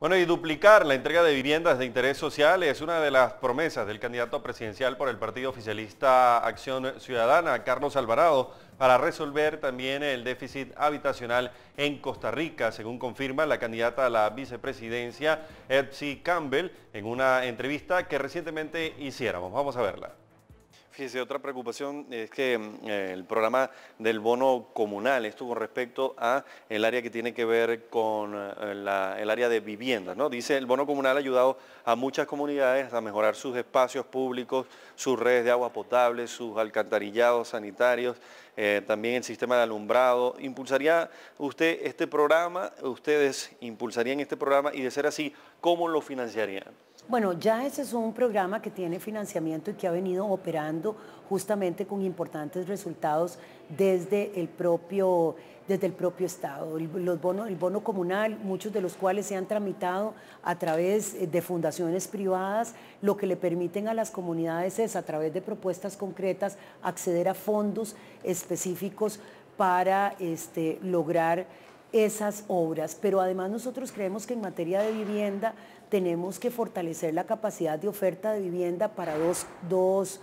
Bueno, y duplicar la entrega de viviendas de interés social es una de las promesas del candidato presidencial por el partido oficialista Acción Ciudadana, Carlos Alvarado, para resolver también el déficit habitacional en Costa Rica, según confirma la candidata a la vicepresidencia, Epsi Campbell, en una entrevista que recientemente hiciéramos. Vamos a verla otra preocupación es que mm, el programa del bono comunal, esto con respecto a el área que tiene que ver con eh, el área de viviendas, ¿no? Dice, el bono comunal ha ayudado a muchas comunidades a mejorar sus espacios públicos, sus redes de agua potable, sus alcantarillados sanitarios, eh, también el sistema de alumbrado. ¿Impulsaría usted este programa, ustedes impulsarían este programa y de ser así, cómo lo financiarían? Bueno, ya ese es un programa que tiene financiamiento y que ha venido operando justamente con importantes resultados desde el propio, desde el propio Estado. El, los bono, el bono comunal, muchos de los cuales se han tramitado a través eh, de fundaciones privadas, lo que le permiten a las comunidades es, a través de propuestas concretas, acceder a fondos específicos para este, lograr esas obras, pero además nosotros creemos que en materia de vivienda tenemos que fortalecer la capacidad de oferta de vivienda para dos,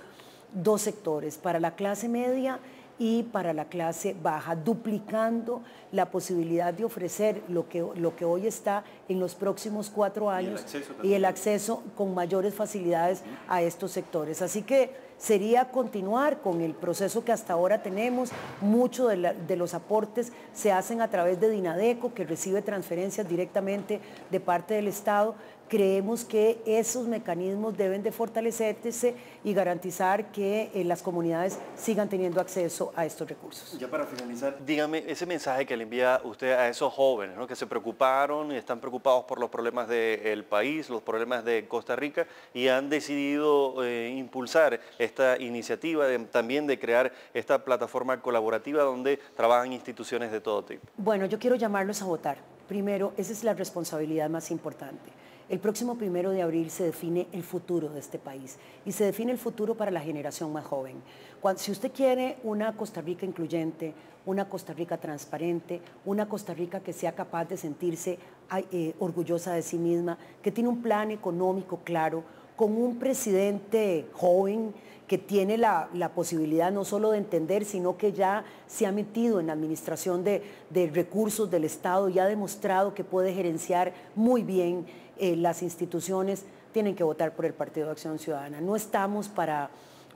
sectores, para la clase media y para la clase baja, duplicando la posibilidad de ofrecer lo que, lo que hoy está en los próximos cuatro años y el acceso, y el acceso con mayores facilidades a estos sectores. Así que sería continuar con el proceso que hasta ahora tenemos. Muchos de, los aportes se hacen a través de Dinadeco, que recibe transferencias directamente de parte del Estado. Creemos que esos mecanismos deben de fortalecerse y garantizar que eh, las comunidades sigan teniendo acceso a estos recursos. Ya para finalizar, dígame ese mensaje que le envía usted a esos jóvenes que se preocuparon y están preocupados por los problemas del país, los problemas de Costa Rica y han decidido eh, impulsar esta iniciativa también de crear esta plataforma colaborativa donde trabajan instituciones de todo tipo? Bueno, yo quiero llamarlos a votar. Primero, esa es la responsabilidad más importante. El próximo primero de abril se define el futuro de este país y se define el futuro para la generación más joven. Cuando, si usted quiere una Costa Rica incluyente, una Costa Rica transparente, una Costa Rica que sea capaz de sentirse eh, orgullosa de sí misma, que tiene un plan económico claro, con un presidente joven que tiene la, posibilidad no solo de entender, sino que ya se ha metido en la administración de, recursos del Estado y ha demostrado que puede gerenciar muy bien eh, las instituciones, tienen que votar por el Partido de Acción Ciudadana. No estamos para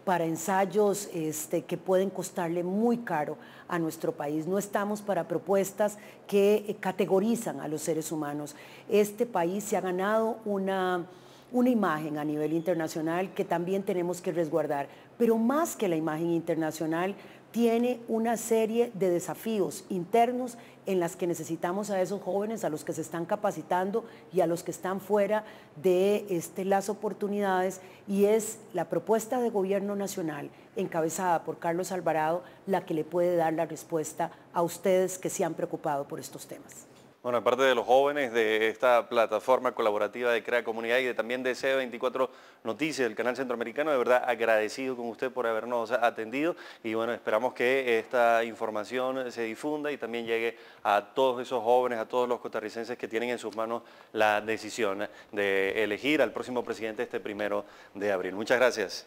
para ensayos este, que pueden costarle muy caro a nuestro país. No estamos para propuestas que eh, categorizan a los seres humanos. Este país se ha ganado una, una imagen a nivel internacional que también tenemos que resguardar. Pero más que la imagen internacional, tiene una serie de desafíos internos en las que necesitamos a esos jóvenes, a los que se están capacitando y a los que están fuera de este, las oportunidades y es la propuesta de gobierno nacional encabezada por Carlos Alvarado la que le puede dar la respuesta a ustedes que se han preocupado por estos temas. Bueno, aparte de los jóvenes de esta plataforma colaborativa de Crea Comunidad y también de C24 Noticias, del canal centroamericano, de verdad agradecido con usted por habernos atendido y bueno, esperamos que esta información se difunda y también llegue a todos esos jóvenes, a todos los costarricenses que tienen en sus manos la decisión de elegir al próximo presidente este primero de abril. Muchas gracias.